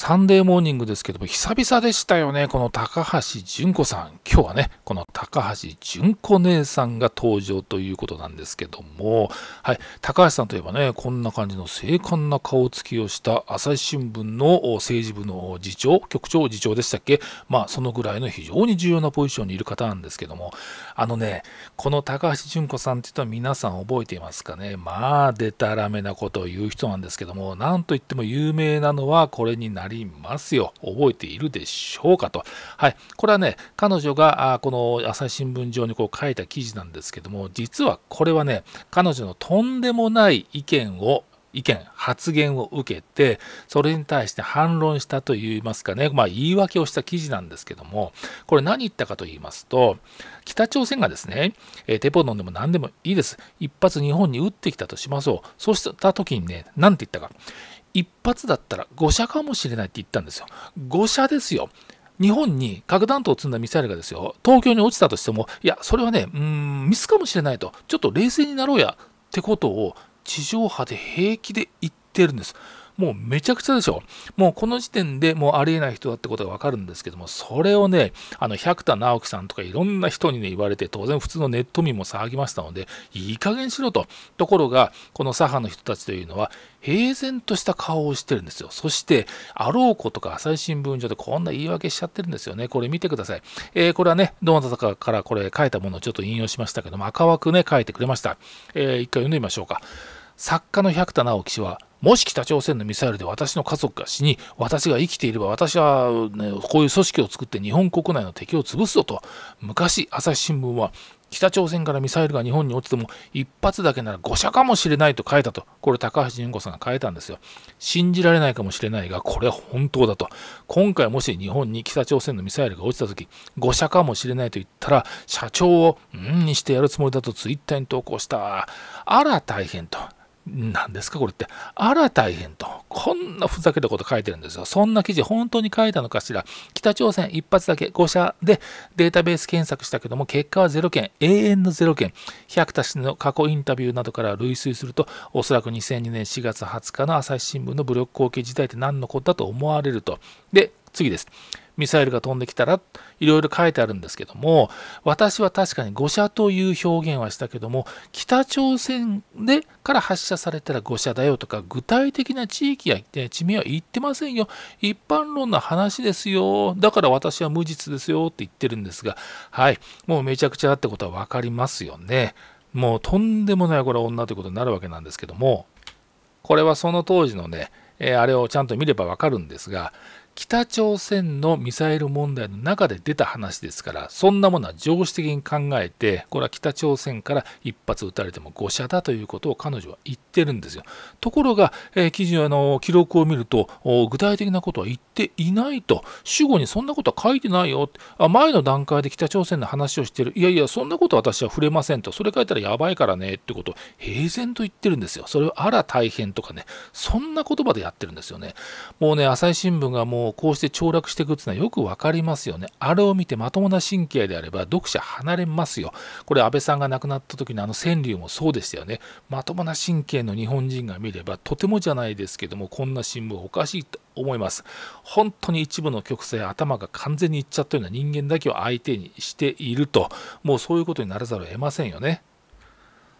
サンデーモーニングですけども、久々でしたよね。この高橋純子さん。今日はね、この高橋純子姉さんが登場ということなんですけども、はい、高橋さんといえばね、こんな感じの精悍な顔つきをした朝日新聞の政治部の次長、局長、次長でしたっけまあ、そのぐらいの非常に重要なポジションにいる方なんですけども、あのね、この高橋純子さんって言ったら皆さん覚えていますかね。まあ、でたらめなことを言う人なんですけども、なんといっても有名なのはこれになりりますよ。覚えているでしょうかと。はい。これはね、彼女があこの朝日新聞上にこう書いた記事なんですけども、実はこれはね、彼女のとんでもない意見を意見、発言を受けて、それに対して反論したといいますかね、まあ、言い訳をした記事なんですけども、これ何言ったかと言いますと、北朝鮮がですね、えテポドンでも何でもいいです。一発日本に撃ってきたとしましょう。そうした時にね、何て言ったか。一発だったら5射かもしれないって言ったんですよ。5射ですよ。日本に核弾頭を積んだミサイルがですよ、東京に落ちたとしても、いや、それはね、うん、ミスかもしれないと、ちょっと冷静になろうやってことを地上波で平気で言ってるんです。もうめちゃくちゃでしょ。もうこの時点でもうありえない人だってことがわかるんですけども、それをね、あの、百田直樹さんとかいろんな人にね、言われて、当然普通のネット民も騒ぎましたので、いい加減しろと。ところが、この左派の人たちというのは、平然とした顔をしてるんですよ。そして、あろうことか朝日新聞上でこんな言い訳しちゃってるんですよね。これ見てください。えー、これはね、どなたかからこれ書いたものをちょっと引用しましたけども、赤枠ね、書いてくれました。えー、一回読んでみましょうか。作家の百田直樹氏は、もし北朝鮮のミサイルで私の家族が死に、私が生きていれば私は、ね、こういう組織を作って日本国内の敵を潰すぞと、昔、朝日新聞は、北朝鮮からミサイルが日本に落ちても一発だけなら誤射かもしれないと書いたと、これ高橋純子さんが書いたんですよ。信じられないかもしれないが、これは本当だと。今回もし日本に北朝鮮のミサイルが落ちた時、誤射かもしれないと言ったら、社長を、うんにしてやるつもりだとツイッターに投稿した。あら大変と。何ですかこれって、あら大変と、こんなふざけたこと書いてるんですよ。そんな記事、本当に書いたのかしら。北朝鮮一発だけ5社でデータベース検索したけども、結果は0件、永遠の0件。百田氏の過去インタビューなどから類推すると、おそらく2002年4月20日の朝日新聞の武力攻撃事態って何のことだと思われると。で、次です。ミサイルが飛んできたらいろいろ書いてあるんですけども私は確かに誤射という表現はしたけども北朝鮮でから発射されたら誤射だよとか具体的な地域や地名は言ってませんよ一般論の話ですよだから私は無実ですよって言ってるんですがはいもうめちゃくちゃだってことは分かりますよねもうとんでもないこれは女ということになるわけなんですけどもこれはその当時のね、えー、あれをちゃんと見ればわかるんですが北朝鮮のミサイル問題の中で出た話ですから、そんなものは常識的に考えて、これは北朝鮮から一発撃たれても誤射だということを彼女は言ってるんですよ。ところが、えー、記事あの記録を見ると、具体的なことは言っていないと、主語にそんなことは書いてないよあ、前の段階で北朝鮮の話をしてる、いやいや、そんなことは私は触れませんと、それ書いたらやばいからねってことを平然と言ってるんですよ。それをあら大変とかね、そんな言葉でやってるんですよね。もうね、朝日新聞がもうこうして凋落していくっていうのはよく分かりますよね。あれを見てまともな神経であれば読者離れますよ。これ安倍さんが亡くなった時のあの川柳もそうでしたよね。まともな神経の日本人が見ればとてもじゃないですけどもこんな新聞おかしいと思います。本当に一部の曲線頭が完全にいっちゃったような人間だけを相手にしているともうそういうことにならざるを得ませんよね。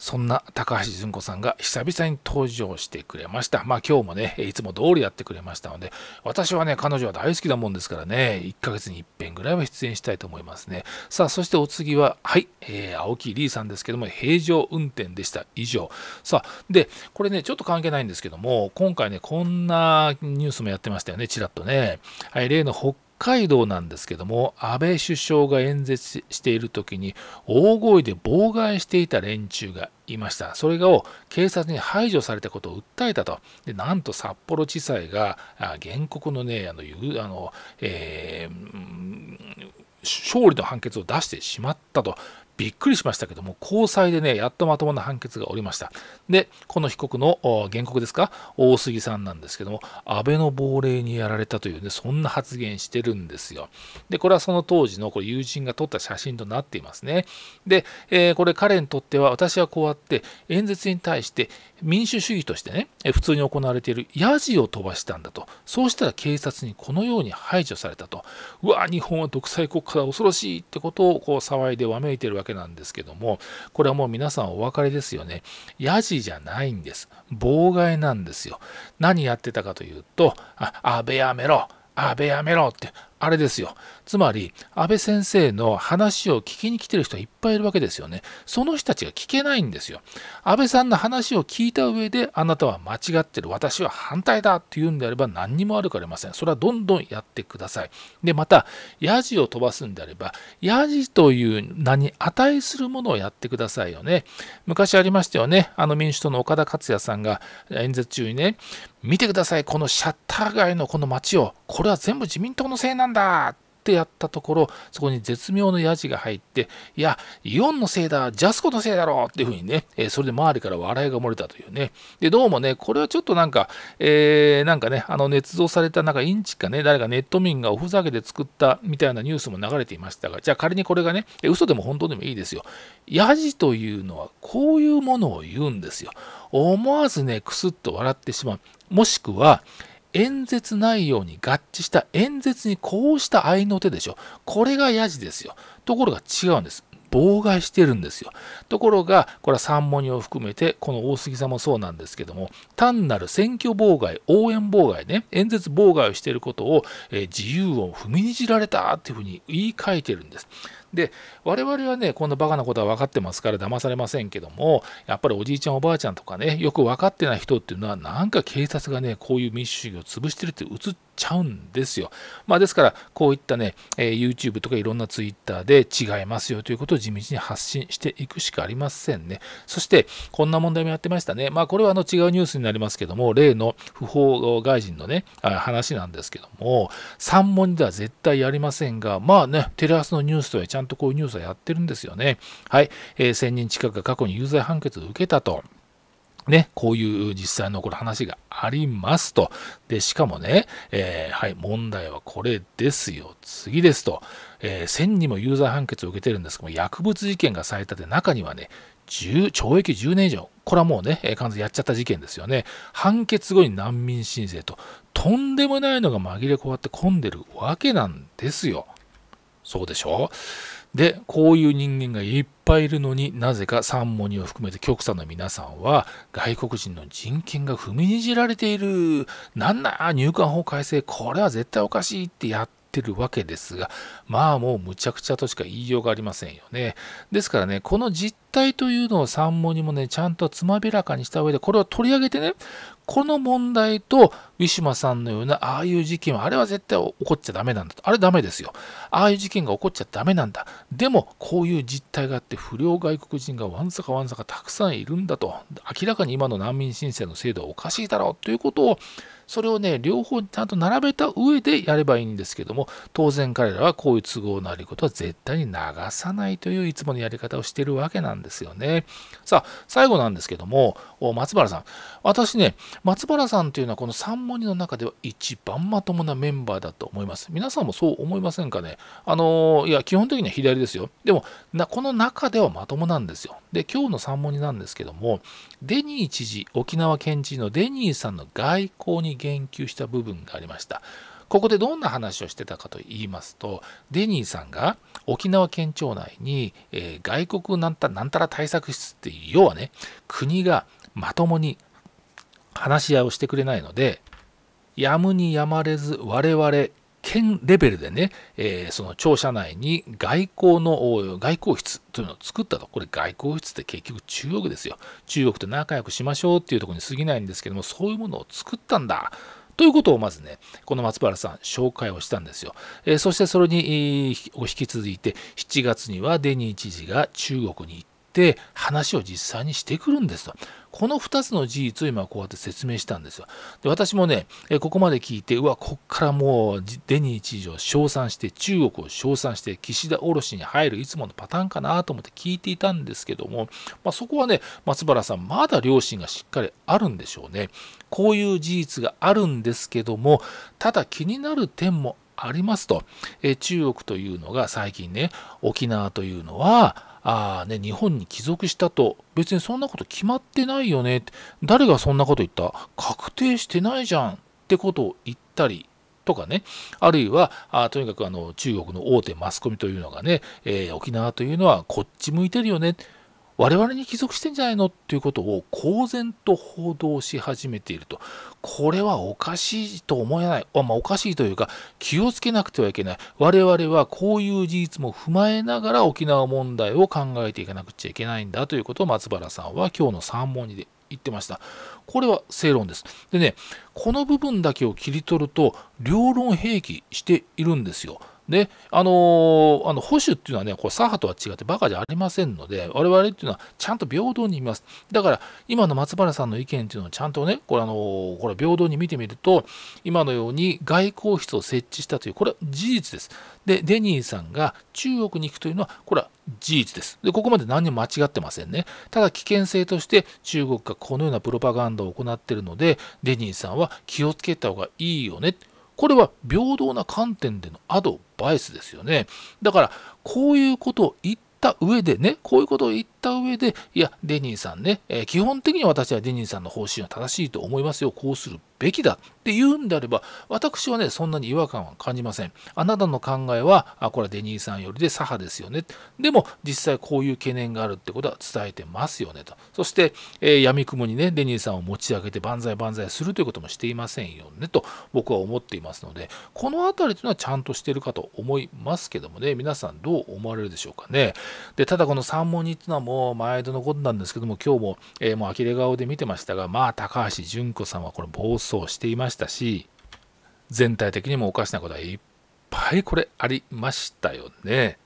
そんな高橋純子さんが久々に登場してくれました。まあ今日もね、いつも通りやってくれましたので、私はね、彼女は大好きなもんですからね、1ヶ月に1遍ぐらいは出演したいと思いますね。さあ、そしてお次は、はい、えー、青木りーさんですけども、平常運転でした。以上。さあ、で、これね、ちょっと関係ないんですけども、今回ね、こんなニュースもやってましたよね、ちらっとね。はい、例の北海道なんですけども安倍首相が演説している時に大声で妨害していた連中がいましたそれを警察に排除されたことを訴えたとでなんと札幌地裁が原告のねあのあの、えー勝利の判決を出してしまったとびっくりしましたけども、高裁でね、やっとまともな判決がおりました。で、この被告の原告ですか、大杉さんなんですけども、安倍の亡霊にやられたというね、そんな発言してるんですよ。で、これはその当時のこれ友人が撮った写真となっていますね。で、えー、これ彼にとっては、私はこうやって演説に対して民主主義としてね、普通に行われているヤジを飛ばしたんだと。そうしたら警察にこのように排除されたと。うわ、日本は独裁国家だ、恐ろしいってことをこう騒いでわめいてるわけけなんですけども、これはもう皆さんお分かりですよね。ヤジじゃないんです。妨害なんですよ。何やってたかというと、あ、安倍やめろ、安倍やめろって、あれですよ。つまり、安倍先生の話を聞きに来てる人はいっぱいいるわけですよね。その人たちが聞けないんですよ。安倍さんの話を聞いた上で、あなたは間違ってる、私は反対だっていうんであれば何にも悪くありません。それはどんどんやってください。で、また、ヤジを飛ばすんであれば、ヤジという名に値するものをやってくださいよね。昔ありましたよね。あの民主党の岡田克也さんが演説中にね、見てください、このシャッター街のこの街を、これは全部自民党のせいなんだ。んだってやったところそこに絶妙のヤジが入っていやイオンのせいだジャスコのせいだろっていうふうにね、えー、それで周りから笑いが漏れたというねでどうもねこれはちょっとなんか、えー、なんかねあの捏造されたなんかインチかね誰かネット民がおふざけで作ったみたいなニュースも流れていましたがじゃあ仮にこれがね嘘でも本当でもいいですよヤジというのはこういうものを言うんですよ思わずねくすっと笑ってしまうもしくは演説内容に合致した演説にこうした愛の手でしょ。これがやじですよ。ところが違うんです。妨害してるんですよ。ところが、これは三文字を含めて、この大杉さんもそうなんですけども、単なる選挙妨害、応援妨害ね、演説妨害をしていることを、えー、自由を踏みにじられたっていうふうに言い換えてるんです。で我々はねこんなバカなことは分かってますから騙されませんけどもやっぱりおじいちゃんおばあちゃんとかねよく分かってない人っていうのはなんか警察がねこういう民主主義を潰してるって映っちゃうんですよ。まあ、ですから、こういったね、え YouTube とかいろんな Twitter で違いますよということを地道に発信していくしかありませんね。そして、こんな問題もやってましたね。まあ、これはあの違うニュースになりますけども、例の不法外人のね、話なんですけども、三問では絶対やりませんが、まあね、テレ朝のニュースとはちゃんとこういうニュースはやってるんですよね。はい、え1000人近くが過去に有罪判決を受けたと。ね、こういう実際のこれ話がありますと。で、しかもね、えー、はい、問題はこれですよ、次ですと。えー、1000人も有罪判決を受けてるんですけども、薬物事件が最多で、中にはね、懲役10年以上、これはもうね、完全にやっちゃった事件ですよね。判決後に難民申請と、とんでもないのが紛れこわって混んでるわけなんですよ。そうでしょうでこういう人間がいっぱいいるのになぜか三文ニを含めて極左の皆さんは外国人の人権が踏みにじられているなんだ入管法改正これは絶対おかしいってやっててるわけですが、まあもうむちゃくちゃとしか言いようがありませんよね。ですからね、この実態というのを三文にもね、ちゃんとつまびらかにした上で、これを取り上げてね、この問題と、ウィシュマさんのような、ああいう事件は、あれは絶対起こっちゃダメなんだと。あれダメですよ。ああいう事件が起こっちゃダメなんだ。でも、こういう実態があって、不良外国人がわんさかわんさかたくさんいるんだと。明らかに今の難民申請の制度はおかしいだろうということを、それをね、両方ちゃんと並べた上でやればいいんですけども、当然彼らはこういう都合のあることは絶対に流さないといういつものやり方をしてるわけなんですよね。さあ、最後なんですけども、松原さん。私ね、松原さんというのはこの三文字の中では一番まともなメンバーだと思います。皆さんもそう思いませんかねあの、いや、基本的には左ですよ。でも、なこの中ではまともなんですよ。で、今日の三文字なんですけども、デニー知事、沖縄県知事のデニーさんの外交に言及した部分がありました。ここでどんな話をしてたかと言いますと、デニーさんが沖縄県庁内に、えー、外国なんたなんたら対策室っていう、要はね、国がまともに話し合いをしてくれないので、やむにやまれず我々県レベルでね、えー、その庁舎内に外交の外交室というのを作ったと。これ外交室って結局中国ですよ。中国と仲良くしましょうっていうところに過ぎないんですけども、そういうものを作ったんだ。ということをまずね、この松原さん、紹介をしたんですよ。えー、そしてそれに、えー、引き続いて、7月にはデニー知事が中国に行って、って話を実際にしてくるんですと。この2つの事実を今こうやって説明したんですよ。で私もね、ここまで聞いて、うわ、こっからもうデニー知事を称賛して、中国を称賛して、岸田卸しに入るいつものパターンかなと思って聞いていたんですけども、まあ、そこはね、松原さん、まだ良心がしっかりあるんでしょうね。こういう事実があるんですけども、ただ気になる点もありますと、え中国というのが最近ね、沖縄というのは、ああね、日本に帰属したと、別にそんなこと決まってないよねって、誰がそんなこと言った確定してないじゃんってことを言ったりとかね、あるいは、あとにかくあの中国の大手マスコミというのがね、えー、沖縄というのはこっち向いてるよねっ我々に帰属してんじゃないのっていうことを公然と報道し始めているとこれはおかしいと思えないあ、まあ、おかしいというか気をつけなくてはいけない我々はこういう事実も踏まえながら沖縄問題を考えていかなくちゃいけないんだということを松原さんは今日の3問にで言ってました。これは正論です。でね、この部分だけを切り取ると、両論併記しているんですよ。で、あのー、あの保守っていうのはね、こう左派とは違ってバカじゃありませんので、我々っていうのはちゃんと平等に見ます。だから、今の松原さんの意見っていうのをちゃんとね、これ、あのー、これ平等に見てみると、今のように外交室を設置したという、これは事実です。で、デニーさんが中国に行くというのは、これは事実です。で、ここまで何も間違ってませんね。ただ、危険性として中国がこのようなプロパガンダを行っているので、デニーさんは気をつけた方がいいよね。これは平等な観点でのアドバイスですよね。だから、こういうことを言った上でね、こういうことを言った上で、いや、デニーさんね、えー、基本的に私はデニーさんの方針は正しいと思いますよ、こうするべきだって言うんであれば、私はね、そんなに違和感は感じません。あなたの考えは、あこれはデニーさんよりで左派ですよね。でも、実際こういう懸念があるってことは伝えてますよねと。そして、えー、闇雲にね、デニーさんを持ち上げて万歳万歳するということもしていませんよねと僕は思っていますので、このあたりというのはちゃんとしてるかと思いますけどもね、皆さんどう思われるでしょうかね。で、ただこの三問にっていうのはもう毎度のことなんですけども、今日も、えー、もう呆れ顔で見てましたが、まあ、高橋純子さんはこれ暴走そうしていましたし全体的にもおかしなことはいっぱいこれありましたよね。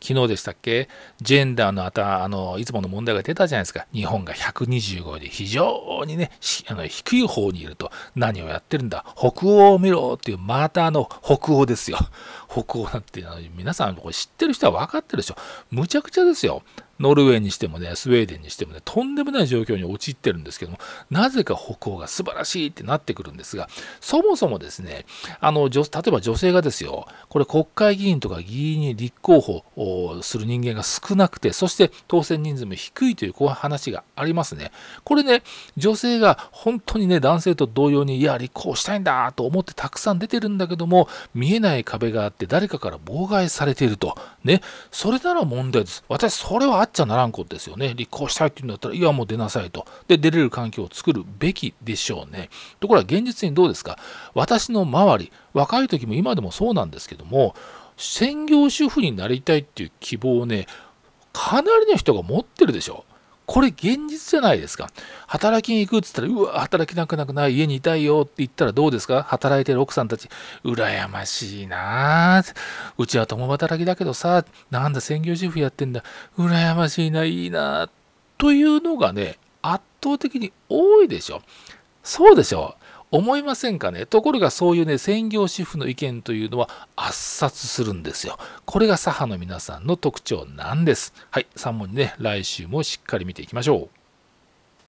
昨日でしたっけジェンダーのあたあのいつもの問題が出たじゃないですか日本が125で非常にねあの低い方にいると何をやってるんだ北欧を見ろっていうまたあの北欧ですよ北欧なんて皆さんこれ知ってる人は分かってるでしょむちゃくちゃですよノルウェーにしてもね、スウェーデンにしてもね、とんでもない状況に陥ってるんですけども、なぜか北欧が素晴らしいってなってくるんですが、そもそもですね、あの、例えば女性がですよ、これ国会議員とか議員に立候補をする人間が少なくて、そして当選人数も低いというこう話がありますね。これね、女性が本当にね、男性と同様に、いや、立候補したいんだと思ってたくさん出てるんだけども、見えない壁があって、誰かから妨害されていると。ね、それなら問題です。私、それはっちゃならんことですよね。立候補したいって言うんだったら、いや、もう出なさいと。で、出れる環境を作るべきでしょうね。ところが現実にどうですか私の周り、若い時も今でもそうなんですけども、専業主婦になりたいっていう希望をね、かなりの人が持ってるでしょ。これ現実じゃないですか。働きに行くっつったら、うわ、働きなくなくない、家にいたいよって言ったらどうですか働いてる奥さんたち、羨ましいなうちは共働きだけどさ、なんだ専業主婦やってんだ、羨ましいな、いいなというのがね、圧倒的に多いでしょ。そうでしょ。思いませんかねところがそういうね、専業主婦の意見というのは圧殺するんですよ。これが左派の皆さんの特徴なんです。はい、3問にね、来週もしっかり見ていきましょう。